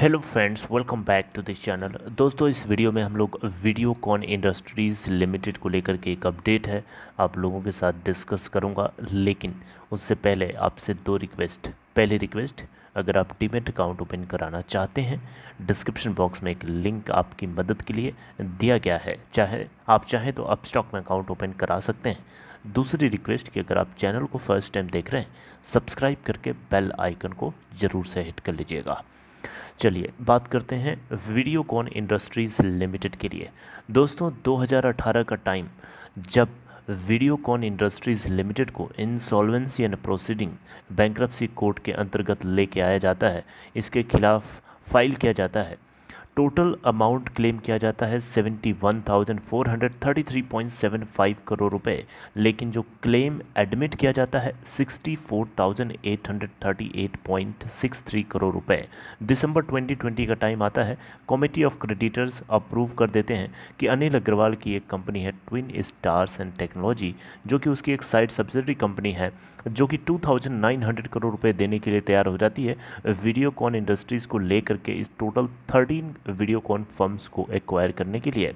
Hello friends welcome back to this channel दोस्तों इस video में हम लोग वीडियो कॉन इंडस्ट्रीज़ लिमिटेड को लेकर के एक अपडेट है आप लोगों के साथ डिस्कस करूंगा लेकिन उससे पहले आपसे दो रिक्वेस्ट पहली रिक्वेस्ट अगर आप डीमेट अकाउंट ओपन कराना चाहते हैं डिस्क्रिप्शन बॉक्स में एक लिंक आपकी मदद के लिए दिया गया है चाहे आप चाहें तो आप स्टॉक में अकाउंट ओपन करा सकते हैं दूसरी रिक्वेस्ट कि अगर आप चैनल को फर्स्ट टाइम देख रहे हैं सब्सक्राइब करके बेल आइकन को ज़रूर से हिट कर लीजिएगा चलिए बात करते हैं वीडियोकॉन इंडस्ट्रीज़ लिमिटेड के लिए दोस्तों 2018 का टाइम जब वीडियोकॉन इंडस्ट्रीज़ लिमिटेड को insolvency and proceeding bankruptcy court के अंतर्गत लेके आया जाता है इसके खिलाफ फाइल किया जाता है टोटल अमाउंट क्लेम किया जाता है 71,433.75 करोड़ रुपए लेकिन जो क्लेम एडमिट किया जाता है 64,838.63 करोड़ रुपए दिसंबर 2020 का टाइम आता है कमेटी ऑफ क्रेडिटर्स अप्रूव कर देते हैं कि अनिल अग्रवाल की एक कंपनी है ट्विन स्टार्स एंड टेक्नोलॉजी जो कि उसकी एक साइड सब्सिडरी कंपनी है जो कि 2,900 करोड़ रुपए देने के लिए तैयार हो जाती है वीडियोकॉन इंडस्ट्रीज़ को लेकर के इस टोटल थर्टीन वीडियोकॉन फर्म्स को एक्वायर करने के लिए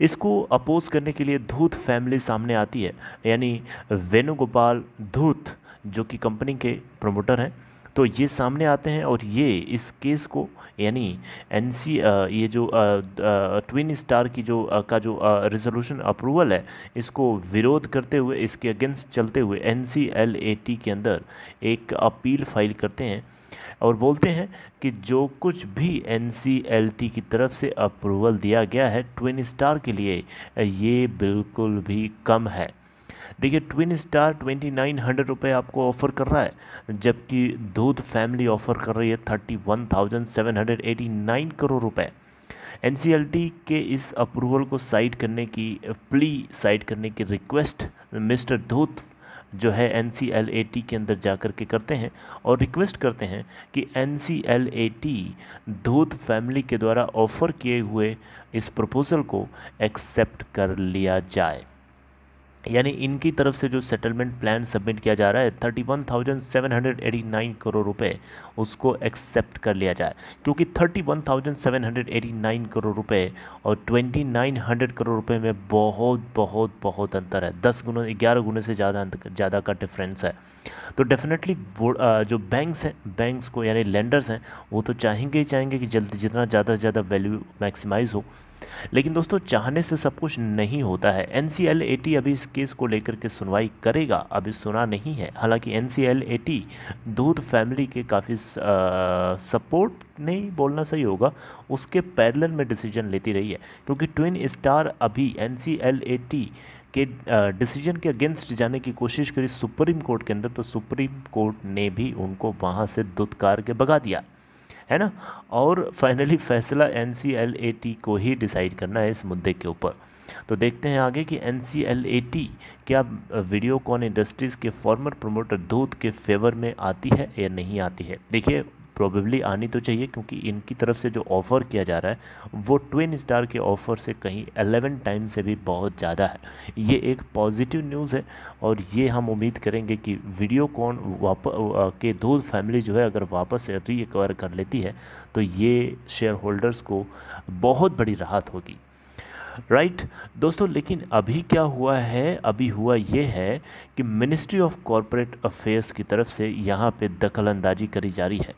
इसको अपोज करने के लिए धूत फैमिली सामने आती है यानी वेणुगोपाल धूत जो कि कंपनी के प्रमोटर हैं तो ये सामने आते हैं और ये इस केस को यानी एन सी ये जो ट्विन स्टार की जो का जो रिजोल्यूशन अप्रूवल है इसको विरोध करते हुए इसके अगेंस्ट चलते हुए N C L A T के अंदर एक अपील फाइल करते हैं और बोलते हैं कि जो कुछ भी एन की तरफ से अप्रूवल दिया गया है ट्विन स्टार के लिए ये बिल्कुल भी कम है देखिए twin star twenty nine hundred रुपये आपको ऑफ़र कर रहा है जबकि दूध फैमिली ऑफ़र कर रही है thirty one thousand seven hundred eighty nine crore रुपए एन के इस अप्रूवल को साइड करने की प्ली साइड करने की रिक्वेस्ट मिस्टर धूत जो है एन के अंदर जा कर के करते हैं और रिक्वेस्ट करते हैं कि एन धूत फैमिली के द्वारा ऑफ़र किए हुए इस प्रपोज़ल को एक्सेप्ट कर लिया जाए यानी इनकी तरफ से जो सेटलमेंट प्लान सबमिट किया जा रहा है thirty one thousand seven hundred eighty nine crore रुपए उसको एक्सेप्ट कर लिया जाए क्योंकि thirty one thousand seven hundred eighty nine crore रुपए और ट्वेंटी नाइन हंड्रेड करोड़ रुपए में बहुत बहुत बहुत अंतर है दस गुना ग्यारह गुने से ज़्यादा ज़्यादा का डिफरेंस है तो डेफिनेटली वो जो बैंक्स हैं बैंक्स को यानी लेंडर्स हैं वो तो चाहेंगे ही चाहेंगे कि जल्दी जितना ज़्यादा से ज़्यादा वैल्यू मैक्सिमाइज़ हो लेकिन दोस्तों चाहने से सब कुछ नहीं होता है एन अभी इस केस को लेकर के सुनवाई करेगा अभी सुना नहीं है हालांकि एन दूध फैमिली के काफ़ी सपोर्ट नहीं बोलना सही होगा उसके पैरल में डिसीजन लेती रही है क्योंकि ट्विन स्टार अभी एन के डिसीजन के अगेंस्ट जाने की कोशिश करी सुप्रीम कोर्ट के अंदर तो सुप्रीम कोर्ट ने भी उनको वहाँ से दुदकार के भगा दिया है ना और फाइनली फैसला एन को ही डिसाइड करना है इस मुद्दे के ऊपर तो देखते हैं आगे कि एन क्या वीडियोकॉन इंडस्ट्रीज़ के फॉर्मर प्रमोटर दूध के फेवर में आती है या नहीं आती है देखिए प्रॉबेबली आनी तो चाहिए क्योंकि इनकी तरफ से जो ऑफ़र किया जा रहा है वो ट्विन स्टार के ऑफ़र से कहीं एलेवन टाइम से भी बहुत ज़्यादा है ये एक पॉजिटिव न्यूज़ है और ये हम उम्मीद करेंगे कि वीडियो कॉन वाप के दो फैमिली जो है अगर वापस री रिकवर कर लेती है तो ये शेयर होल्डर्स को बहुत बड़ी राहत होगी राइट right? दोस्तों लेकिन अभी क्या हुआ है अभी हुआ ये है कि मिनिस्ट्री ऑफ कॉरपोरेट अफेयर्स की तरफ से यहाँ पे दखल अंदाजी करी जा रही है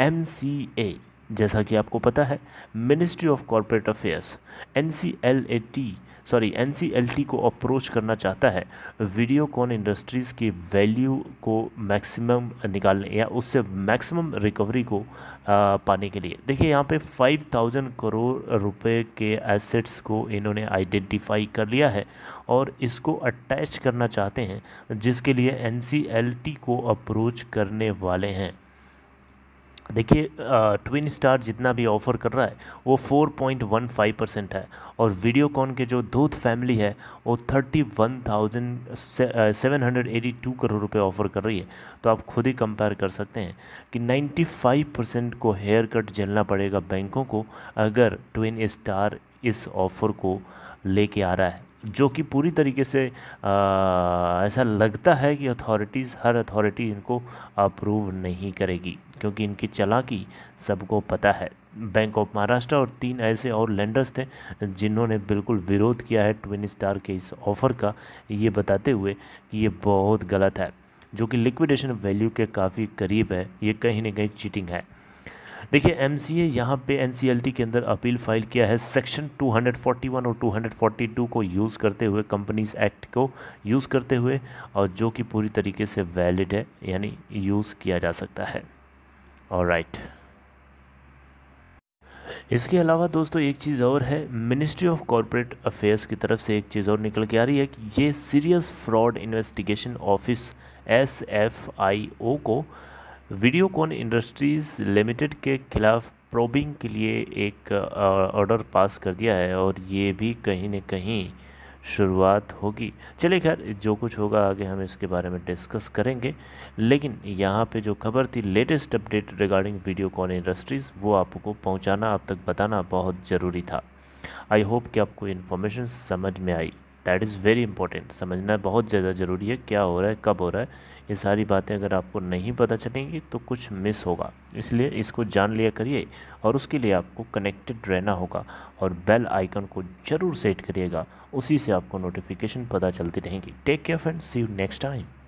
एम सी ए जैसा कि आपको पता है ministry of corporate affairs N C L A T sorry N C L T को अप्रोच करना चाहता है वीडियोकॉन इंडस्ट्रीज़ की वैल्यू को मैक्सिमम निकालने या उससे मैक्सिमम रिकवरी को आ, पाने के लिए देखिए यहाँ पे 5000 करोड़ रुपए के एसेट्स को इन्होंने आइडेंटिफाई कर लिया है और इसको अटैच करना चाहते हैं जिसके लिए एन सी एल टी को अप्रोच करने वाले हैं देखिए ट्विन स्टार जितना भी ऑफ़र कर रहा है वो 4.15 परसेंट है और वीडियोकॉन के जो दूध फैमिली है वो 31,782 करोड़ रुपए ऑफ़र कर रही है तो आप खुद ही कंपेयर कर सकते हैं कि 95 परसेंट को हेयर कट झेलना पड़ेगा बैंकों को अगर ट्विन स्टार इस ऑफ़र को लेके आ रहा है जो कि पूरी तरीके से आ, ऐसा लगता है कि अथॉरिटीज़ हर अथॉरिटी इनको अप्रूव नहीं करेगी क्योंकि इनकी चलाकी सबको पता है बैंक ऑफ महाराष्ट्र और तीन ऐसे और लेंडर्स थे जिन्होंने बिल्कुल विरोध किया है ट्विन स्टार के इस ऑफ़र का ये बताते हुए कि ये बहुत गलत है जो कि लिक्विडेशन वैल्यू के काफ़ी करीब है ये कहीं ना कहीं चीटिंग है देखिए एम सी ए यहाँ पर एन सी एल टी के अंदर अपील फाइल किया है सेक्शन 241 और 242 को यूज़ करते हुए कंपनीज एक्ट को यूज़ करते हुए और जो कि पूरी तरीके से वैलिड है यानी यूज़ किया जा सकता है और राइट इसके अलावा दोस्तों एक चीज़ और है मिनिस्ट्री ऑफ कॉरपोरेट अफेयर्स की तरफ से एक चीज़ और निकल के आ रही है कि ये serious fraud investigation office S F I O को वीडियोकॉन इंडस्ट्रीज़ लिमिटेड के ख़िलाफ़ प्रोबिंग के लिए एक ऑर्डर पास कर दिया है और ये भी कहीं न कहीं शुरुआत होगी चलिए खैर जो कुछ होगा आगे हम इसके बारे में डिस्कस करेंगे लेकिन यहाँ पे जो खबर थी latest update regarding Videocon Industries वो आपको पहुँचाना आप तक बताना बहुत ज़रूरी था आई होप कि आपको इन्फॉर्मेशन समझ में आई दैट इज़ वेरी इंपॉर्टेंट समझना बहुत ज़्यादा ज़रूरी है क्या हो रहा है कब हो रहा है ये सारी बातें अगर आपको नहीं पता चलेंगी तो कुछ मिस होगा इसलिए इसको जान लिया करिए और उसके लिए आपको कनेक्टेड रहना होगा और बेल आइकन को ज़रूर सेट करिएगा उसी से आपको नोटिफिकेशन पता चलती रहेंगी take care friend see you next time